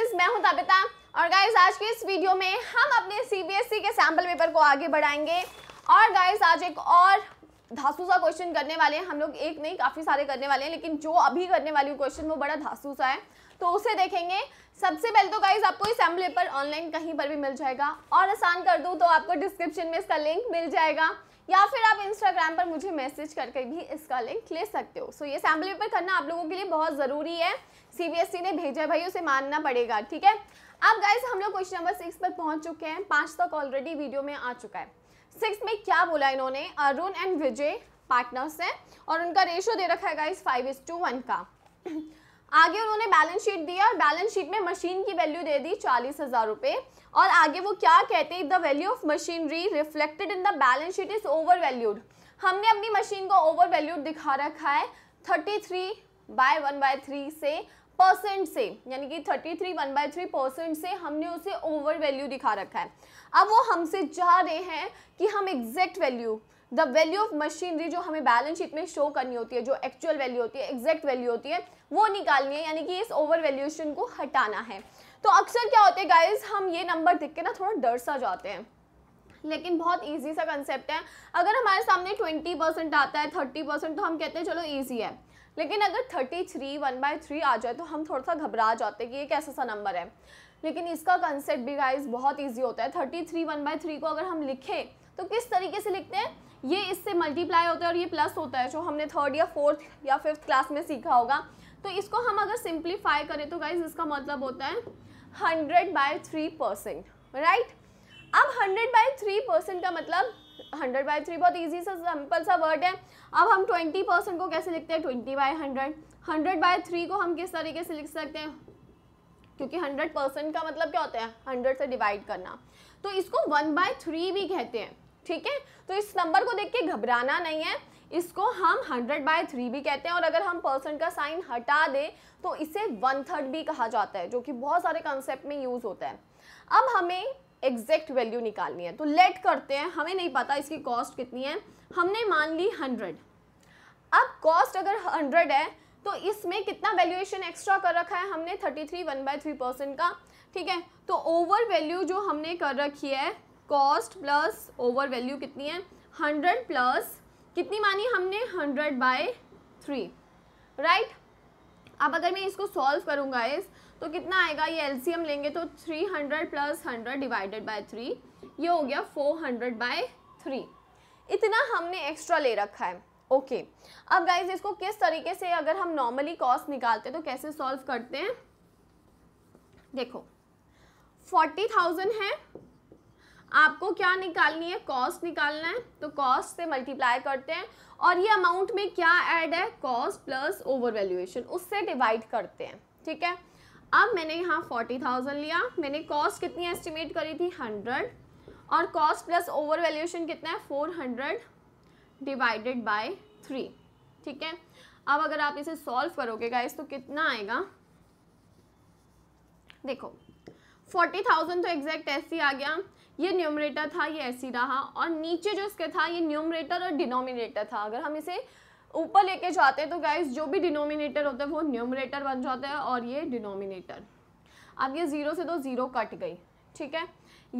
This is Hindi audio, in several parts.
क्लासेस मैं हूं तबिता और गाइस आज के इस वीडियो में हम अपने सीबीएसई e के सैम्पल पेपर को आगे बढ़ाएंगे और गाइस आज एक और धांसू सा क्वेश्चन करने वाले हैं हम लोग एक नहीं काफ़ी सारे करने वाले हैं लेकिन जो अभी करने वाली क्वेश्चन वो बड़ा धासूसा सा है तो उसे देखेंगे सबसे पहले तो गाइज आपको ये सैम्पल पेपर ऑनलाइन कहीं पर भी मिल जाएगा और आसान कर दूँ तो आपको डिस्क्रिप्शन में इसका लिंक मिल जाएगा या फिर आप इंस्टाग्राम पर मुझे मैसेज करके भी इसका लिंक ले सकते हो सो so, ये सैम्पल पेपर करना आप लोगों के लिए बहुत ज़रूरी है सीबीएसई e ने भेजा भाई उसे मानना पड़ेगा ठीक है अब गाइज हम लोग क्वेश्चन नंबर सिक्स पर पहुंच चुके हैं पाँच तक ऑलरेडी वीडियो में आ चुका है सिक्स में क्या बोला इन्होंने अरुण एंड विजय पार्टनर्स हैं और उनका रेशो दे रखा है guys five is to one का आगे उन्होंने बैलेंस शीट दिया और बैलेंस शीट में मशीन की वैल्यू दे दी चालीस हज़ार रुपये और आगे वो क्या कहते हैं the value of machinery reflected in the balance sheet is overvalued हमने अपनी मशीन को ओवर वैल्यूड दिखा रखा है thirty three by one by three से परसेंट से यानी कि thirty three one by three percent से हमने उसे ओवर वैल्यू दिखा रखा है अब वो हमसे चाह रहे हैं कि हम exact value the value of machinery जो हमें बैलेंस शीट में शो करनी होती है जो एक्चुअल वैल्यू होती है एग्जैक्ट वैल्यू होती है वो निकालनी है यानी कि इस ओवर वैल्यूशन को हटाना है तो अक्सर क्या होते हैं गाइज हम ये नंबर देख के ना थोड़ा डर सा जाते हैं लेकिन बहुत ईजी सा कंसेप्ट है अगर हमारे सामने ट्वेंटी परसेंट आता है थर्टी परसेंट तो हम कहते हैं चलो ईजी है लेकिन अगर thirty three one by three आ जाए तो हम थोड़ा सा घबरा जाते हैं कि ये कैसा सा नंबर है लेकिन इसका कंसेप्ट भी गाइज बहुत ईजी होता है thirty three one by three को अगर हम लिखें तो किस तरीके से लिखते हैं ये इससे मल्टीप्लाई होता है और ये प्लस होता है जो हमने थर्ड या फोर्थ या फिफ्थ क्लास में सीखा होगा तो इसको हम अगर सिंप्लीफाई करें तो गाइज इसका मतलब होता है hundred by three percent right अब हंड्रेड बाय थ्री परसेंट का मतलब हंड्रेड बाई थ्री बहुत ईजी सा सिंपल सा वर्ड है अब हम ट्वेंटी परसेंट को कैसे लिखते हैं twenty by hundred hundred by three को हम किस तरीके से लिख सकते हैं क्योंकि हंड्रेड परसेंट का मतलब क्या होता है हंड्रेड से डिवाइड करना तो इसको वन बाय थ्री भी कहते हैं ठीक है तो इस नंबर को देख के घबराना नहीं है इसको हम हंड्रेड बाय थ्री भी कहते हैं और अगर हम परसेंट का साइन हटा दें तो इसे वन थर्ड भी कहा जाता है जो कि बहुत सारे कॉन्सेप्ट में यूज़ होता है अब हमें एग्जैक्ट वैल्यू निकालनी है तो लेट करते हैं हमें नहीं पता इसकी कॉस्ट कितनी है हमने मान ली हंड्रेड अब कॉस्ट अगर हंड्रेड है तो इसमें कितना वैल्यूएशन एक्स्ट्रा कर रखा है हमने thirty three one by three percent का ठीक है तो ओवर वैल्यू जो हमने कर रखी है कॉस्ट प्लस ओवर वैल्यू कितनी है हंड्रेड प्लस कितनी मानी हमने हंड्रेड बाय थ्री राइट अब अगर मैं इसको सॉल्व करूँगा इस तो कितना आएगा ये एलसीएम लेंगे तो three hundred plus hundred divided by three ये हो गया फोर हंड्रेड बाय थ्री इतना हमने एक्स्ट्रा ले रखा है ओके okay. अब गाइज इसको किस तरीके से अगर हम नॉर्मली कॉस्ट निकालते हैं तो कैसे सॉल्व करते हैं देखो फोर्टी थाउजेंड है आपको क्या निकालनी है कॉस्ट निकालना है तो कॉस्ट से मल्टीप्लाई करते हैं और ये अमाउंट में क्या ऐड है कॉस्ट प्लस ओवर वैल्यूएशन उससे डिवाइड करते हैं ठीक है अब मैंने यहाँ फोर्टी थाउजेंड लिया मैंने कॉस्ट कितनी एस्टिमेट करी थी हंड्रेड और कॉस्ट प्लस ओवर वैल्यूएशन कितना है four hundred divided by three ठीक है अब अगर आप इसे सॉल्व करोगे गाइस तो कितना आएगा देखो फोर्टी थाउजेंड तो एग्जैक्ट ऐसे ही आ गया ये न्यूमरेटर था ये ऐसी रहा और नीचे जो इसके था ये न्यूमरेटर और डिनोमिनेटर था अगर हम इसे ऊपर लेके जाते हैं तो गाइज जो भी डिनोमिनेटर होता है वो न्यूमरेटर बन जाता है और ये डिनोमिनेटर अब ये ज़ीरो से तो ज़ीरो कट गई ठीक है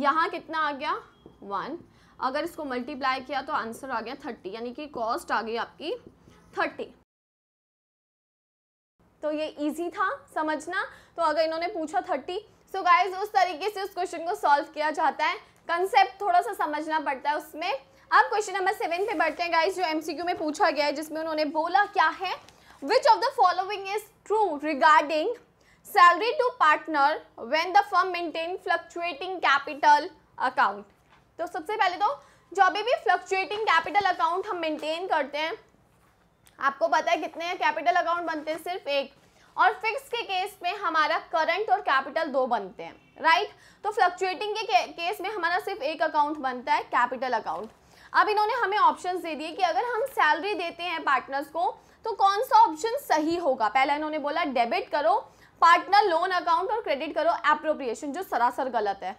यहाँ कितना आ गया वन अगर इसको मल्टीप्लाई किया तो आंसर आ गया थर्टी यानी कि कॉस्ट आ गई आपकी थर्टी तो ये इजी था समझना तो अगर इन्होंने पूछा थर्टी सो so गाइज उस तरीके से उस क्वेश्चन को सॉल्व किया जाता है कंसेप्ट थोड़ा सा समझना पड़ता है उसमें अब क्वेश्चन नंबर सेवन पे बढ़ते हैं गाइज जो एम में पूछा गया है जिसमें उन्होंने बोला क्या है which of the following is true regarding salary to partner when the firm maintain fluctuating capital account तो सबसे पहले तो जो अभी भी फ्लक्चुएटिंग कैपिटल अकाउंट हम मेंटेन करते हैं आपको पता है कितने कैपिटल अकाउंट बनते हैं सिर्फ एक और फिक्स के केस में हमारा करंट और कैपिटल दो बनते हैं राइट right? तो फ्लक्चुएटिंग के केस में हमारा सिर्फ एक अकाउंट बनता है कैपिटल अकाउंट अब इन्होंने हमें ऑप्शन दे दिए कि अगर हम सैलरी देते हैं पार्टनर्स को तो कौन सा ऑप्शन सही होगा पहला इन्होंने बोला डेबिट करो पार्टनर लोन अकाउंट और क्रेडिट करो अप्रोप्रिएशन जो सरासर गलत है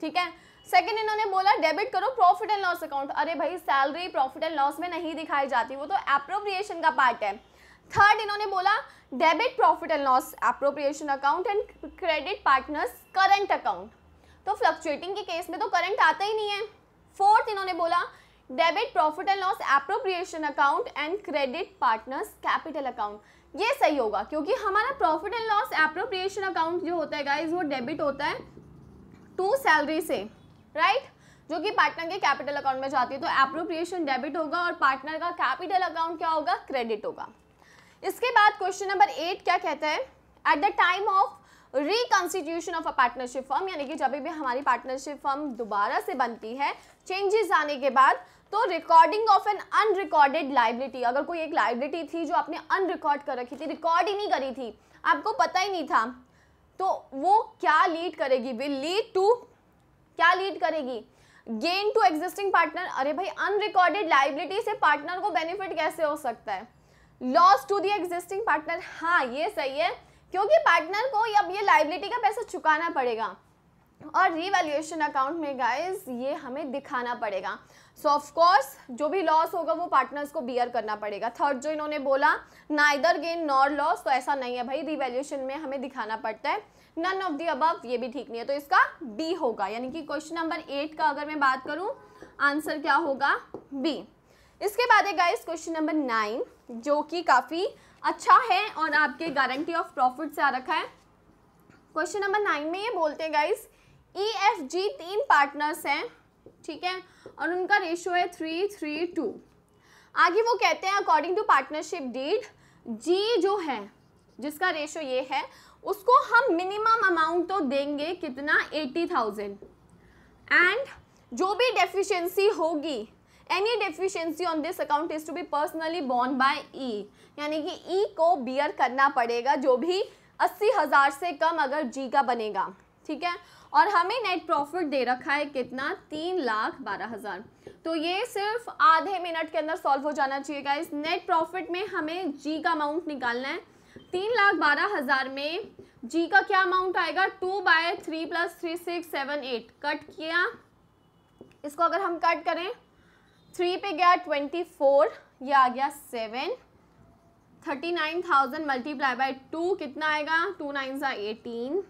ठीक है सेकेंड इन्होंने बोला डेबिट करो प्रॉफिट एंड लॉस अकाउंट अरे भाई सैलरी प्रॉफिट एंड लॉस में नहीं दिखाई जाती वो तो अप्रोप्रिएशन का पार्ट है थर्ड इन्होंने बोला debit profit and loss appropriation account and credit partners current account तो फ्लक्चुएटिंग के केस में तो करंट आता ही नहीं है फोर्थ इन्होंने बोला debit profit and loss appropriation account and credit partners capital account ये सही होगा क्योंकि हमारा profit and loss appropriation account जो होता है गाइज वो डेबिट होता है टू सैलरी से राइट right? जो कि पार्टनर के कैपिटल अकाउंट में जाती है तो अप्रोप्रिएशन डेबिट होगा और पार्टनर का कैपिटल अकाउंट क्या होगा क्रेडिट होगा इसके बाद क्वेश्चन नंबर एट क्या कहता है at the time of reconstitution of a partnership firm यानी कि जब भी हमारी पार्टनरशिप फर्म दोबारा से बनती है चेंजेस आने के बाद तो recording of an unrecorded liability अगर कोई एक लाइबिलिटी थी जो आपने अनरिकॉर्ड कर रखी थी रिकॉर्ड ही नहीं करी थी आपको पता ही नहीं था तो वो क्या लीड करेगी विल लीड टू क्या लीड करेगी गेन टू एग्जिस्टिंग पार्टनर अरे भाई अनरिकॉर्डेड लाइबिलिटी से पार्टनर को बेनिफिट कैसे हो सकता है loss to the existing partner हाँ ये सही है क्योंकि पार्टनर को अब ये लाइबिलिटी का पैसा चुकाना पड़ेगा और रिवैल्यूएशन अकाउंट में गाइस ये हमें दिखाना पड़ेगा सो ऑफ कोर्स जो भी लॉस होगा वो पार्टनर्स को बियर करना पड़ेगा थर्ड जो इन्होंने बोला ना इधर गेन नॉर लॉस तो ऐसा नहीं है भाई रिवैल्यूएशन में हमें दिखाना पड़ता है नन ऑफ दी अबव ये भी ठीक नहीं है तो इसका बी होगा यानी कि क्वेश्चन नंबर एट का अगर मैं बात करूँ आंसर क्या होगा बी इसके बाद है गाइस क्वेश्चन नंबर नाइन जो कि काफ़ी अच्छा है और आपके गारंटी ऑफ प्रॉफिट से आ रखा है क्वेश्चन नंबर नाइन में ये बोलते हैं गाइस ई एफ जी तीन पार्टनर्स हैं ठीक है और उनका रेशियो है थ्री थ्री टू आगे वो कहते हैं अकॉर्डिंग टू पार्टनरशिप डीड जी जो है जिसका रेशो ये है उसको हम मिनिमम अमाउंट तो देंगे कितना एटी थाउजेंड एंड जो भी डेफिशिएंसी होगी any deficiency on this account is to be personally borne by E यानी कि ई e को बियर करना पड़ेगा जो भी अस्सी हज़ार से कम अगर जी का बनेगा ठीक है और हमें नेट प्रॉफिट दे रखा है कितना तीन लाख बारह हज़ार तो ये सिर्फ आधे मिनट के अंदर सॉल्व हो जाना चाहिए गाइस नेट प्रॉफिट में हमें जी का अमाउंट निकालना है तीन लाख बारह हज़ार में जी का क्या अमाउंट आएगा two by three plus three six seven eight cut किया इसको अगर हम कट करें थ्री पे गया ट्वेंटी फोर ये आ गया seven thirty nine thousand multiply by two कितना आएगा टू नाइन ज़ा एटीन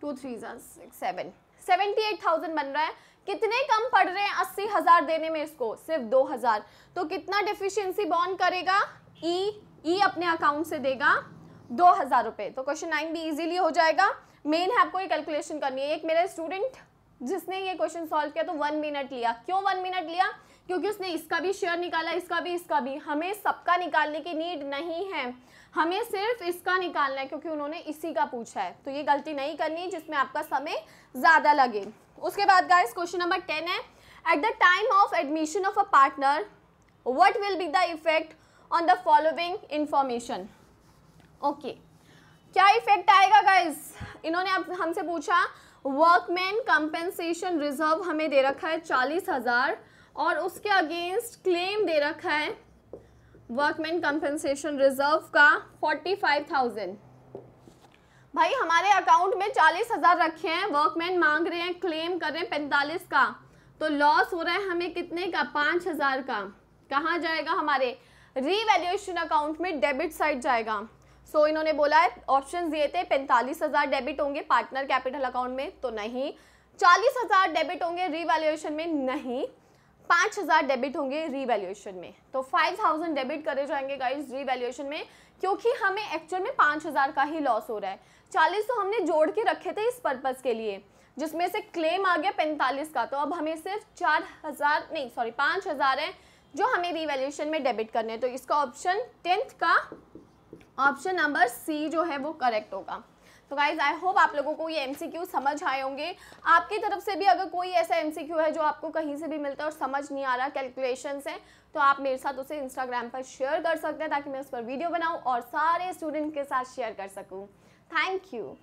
टू थ्री ज़ा six seven seventy eight thousand बन रहा है कितने कम पड़ रहे हैं अस्सी हज़ार देने में इसको सिर्फ दो हज़ार तो कितना डिफिशियंसी बॉन करेगा ई e, ई e अपने अकाउंट से देगा दो हज़ार रुपये तो क्वेश्चन नाइन भी इजीली हो जाएगा मेन है आपको ये कैलकुलेशन करनी है एक मेरे स्टूडेंट जिसने ये क्वेश्चन सॉल्व किया तो वन मिनट लिया क्यों वन मिनट लिया क्योंकि उसने इसका भी शेयर निकाला इसका भी इसका भी हमें सबका निकालने की नीड नहीं है हमें सिर्फ इसका निकालना है क्योंकि उन्होंने इसी का पूछा है तो ये गलती नहीं करनी जिसमें आपका समय ज़्यादा लगे उसके बाद गाइस क्वेश्चन नंबर टेन है at the time of admission of a partner what will be the effect on the following information okay क्या इफेक्ट आएगा गाइज इन्होंने अब हमसे पूछा वर्कमैन कंपेंसेशन रिजर्व हमें दे रखा है चालीस हज़ार और उसके अगेंस्ट क्लेम दे रखा है वर्कमैन कंपनसेशन रिजर्व का फोर्टी फाइव थाउजेंड भाई हमारे अकाउंट में चालीस हज़ार रखे हैं वर्कमैन मांग रहे हैं क्लेम कर रहे हैं पैंतालीस का तो लॉस हो रहा है हमें कितने का पाँच हज़ार का कहाँ जाएगा हमारे रीवैल्यूएशन अकाउंट में डेबिट साइड जाएगा सो so, इन्होंने बोला है ऑप्शन दिए थे पैंतालीस हज़ार डेबिट होंगे पार्टनर कैपिटल अकाउंट में तो नहीं चालीस हज़ार डेबिट होंगे रीवैल्यूएशन में नहीं पाँच हज़ार डेबिट होंगे रीवैल्यूएशन में तो फाइव थाउजेंड डेबिट करे जाएंगे गाइज रीवैल्यूएशन में क्योंकि हमें एक्चुअल में पाँच हज़ार का ही लॉस हो रहा है चालीस तो हमने जोड़ के रखे थे इस पर्पज़ के लिए जिसमें से क्लेम आ गया पैंतालीस का तो अब हमें सिर्फ चार हज़ार नहीं सॉरी पाँच हज़ार है जो हमें रीवैल्यूएशन में डेबिट करने हैं तो इसका ऑप्शन टेंथ का ऑप्शन नंबर सी जो है वो करेक्ट होगा तो गाइज आई होप आप लोगों को ये क्यू समझ आए होंगे आपकी तरफ से भी अगर कोई ऐसा क्यू है जो आपको कहीं से भी मिलता है और समझ नहीं आ रहा कैलकुलेशन है तो आप मेरे साथ उसे इंस्टाग्राम पर शेयर कर सकते हैं ताकि मैं उस पर वीडियो बनाऊँ और सारे स्टूडेंट के साथ शेयर कर सकूँ थैंक यू